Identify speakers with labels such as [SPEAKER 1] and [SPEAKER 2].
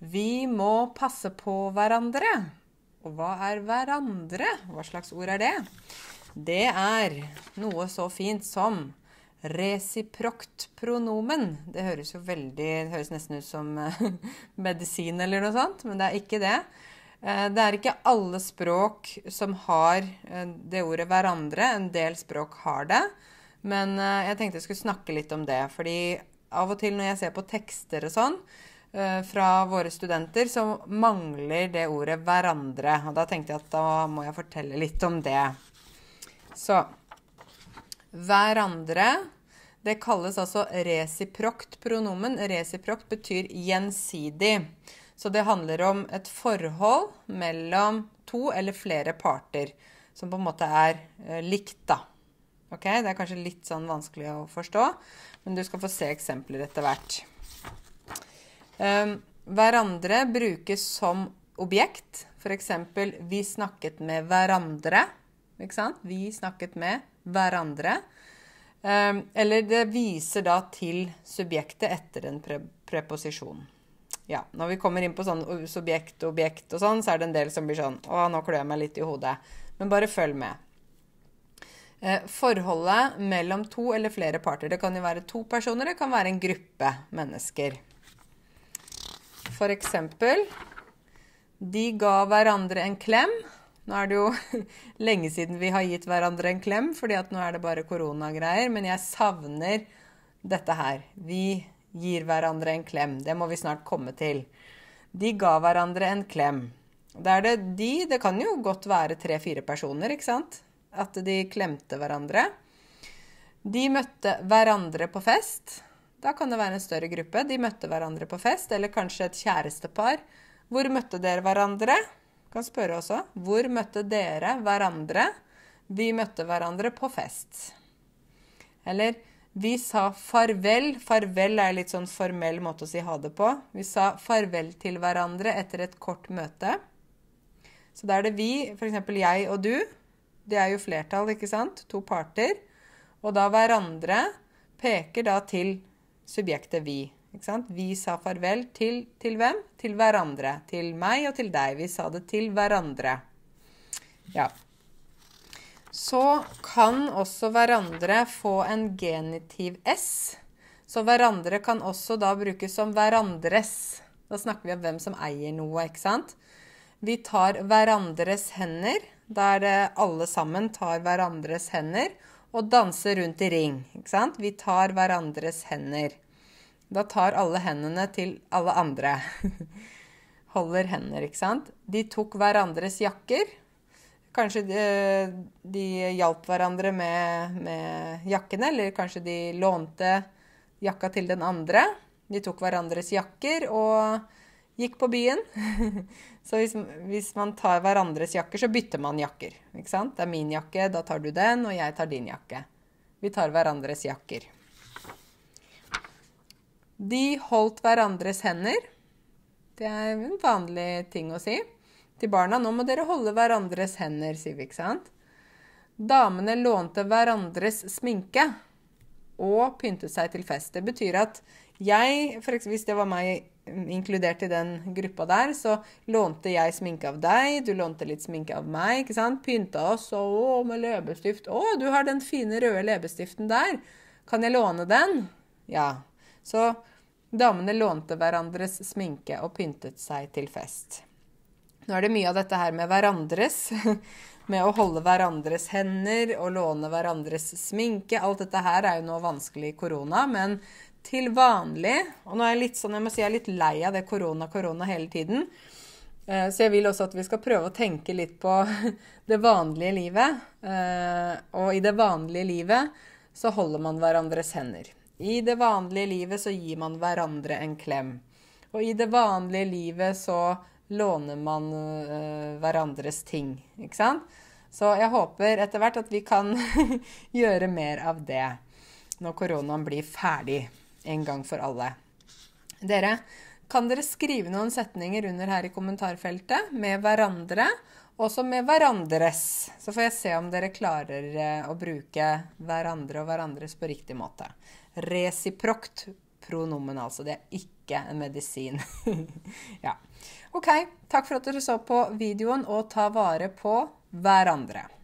[SPEAKER 1] Vi må passe på hverandre. Og hva er hverandre? Hva slags ord er det? Det er noe så fint som resiprokt pronomen. Det høres jo veldig Det høres nesten ut som eh, medisin eller noe sånt, men det er ikke det. Eh, det er ikke alle språk som har eh, det ordet 'hverandre'. En del språk har det. Men jeg tenkte jeg skulle snakke litt om det. fordi av og til når jeg ser på tekster og sånn, Eh, fra våre studenter, så mangler det ordet 'hverandre'. Og da tenkte jeg at da må jeg fortelle litt om det. Så hverandre det kalles altså resiprokt pronomen. Resiprokt betyr gjensidig. Så det handler om et forhold mellom to eller flere parter som på en måte er eh, likt, da. Ok, Det er kanskje litt sånn vanskelig å forstå, men du skal få se eksempler etter hvert. Ehm, hverandre brukes som objekt. F.eks.: Vi snakket med hverandre. Vi snakket med hverandre. Ehm, eller det viser da til subjektet etter en pre preposisjon. Ja, når vi kommer inn på sånn subjekt, objekt og sånn, så er det en del som blir sånn Å, nå klør jeg meg litt i hodet. Men bare følg med. Eh, forholdet mellom to eller flere parter. Det kan jo være to personer, det kan være en gruppe mennesker. For eksempel, De ga hverandre en klem. Nå er det jo lenge siden vi har gitt hverandre en klem, fordi at nå er det bare koronagreier. Men jeg savner dette her. Vi gir hverandre en klem. Det må vi snart komme til. De ga hverandre en klem. Det, det, de, det kan jo godt være tre-fire personer, ikke sant? At de klemte hverandre. De møtte hverandre på fest. Da kan det være en større gruppe. De møtte hverandre på fest, eller kanskje et kjærestepar. Hvor møtte dere hverandre? Kan spørre også. Hvor møtte dere hverandre? Vi møtte hverandre på fest. Eller vi sa farvel. Farvel er litt sånn formell måte å si ha det på. Vi sa farvel til hverandre etter et kort møte. Så da er det vi, f.eks. jeg og du. Det er jo flertall, ikke sant? To parter. Og da hverandre peker da til subjektet vi. Vi sa farvel til, til hvem? Til hverandre. Til meg og til deg. Vi sa det til hverandre. Ja. Så kan også hverandre få en genitiv S. Så hverandre kan også da brukes som hverandres. Da snakker vi om hvem som eier noe, ikke sant? Vi tar hverandres hender. Da er det eh, alle sammen tar hverandres hender og danse rundt i ring. Ikke sant? Vi tar hverandres hender. Da tar alle hendene til alle andre. Holder hender, ikke sant. De tok hverandres jakker. Kanskje de, eh, de hjalp hverandre med, med jakkene, eller kanskje de lånte jakka til den andre. De tok hverandres jakker og gikk på byen. så hvis, hvis, man tar hverandres jakker, så bytter man jakker. Ikke sant? Det er min jakke, da tar du den, og jeg tar din jakke. Vi tar hverandres jakker. De holdt hverandres hender. Det er en vanlig ting å si til barna. Nå må dere holde hverandres hender, sier vi, ikke sant? Damene lånte hverandres sminke og pyntet seg til fest. Det betyr at jeg, for eksempel, hvis det var meg inkludert i den gruppa der, så lånte jeg sminke av deg, du lånte litt sminke av meg. ikke sant? Pynta oss og, å, med leppestift. 'Å, du har den fine røde leppestiften der. Kan jeg låne den?' Ja. Så damene lånte hverandres sminke og pyntet seg til fest. Nå er det mye av dette her med hverandres. Med å holde hverandres hender og låne hverandres sminke. Alt dette her er jo nå vanskelig i korona, men til vanlig Og nå er jeg litt sånn, jeg må si jeg er litt lei av det korona, korona hele tiden. Eh, så jeg vil også at vi skal prøve å tenke litt på det vanlige livet. Eh, og i det vanlige livet så holder man hverandres hender. I det vanlige livet så gir man hverandre en klem. Og i det vanlige livet så låner man eh, hverandres ting. Ikke sant? Så jeg håper etter hvert at vi kan gjøre mer av det når koronaen blir ferdig en gang for alle. Dere, kan dere skrive noen setninger under her i kommentarfeltet med hverandre, også med hverandres? Så får jeg se om dere klarer eh, å bruke hverandre og hverandres på riktig måte. Resiprokt pronomen, altså. Det er ikke en medisin. ja. OK. Takk for at dere så på videoen, og ta vare på hverandre.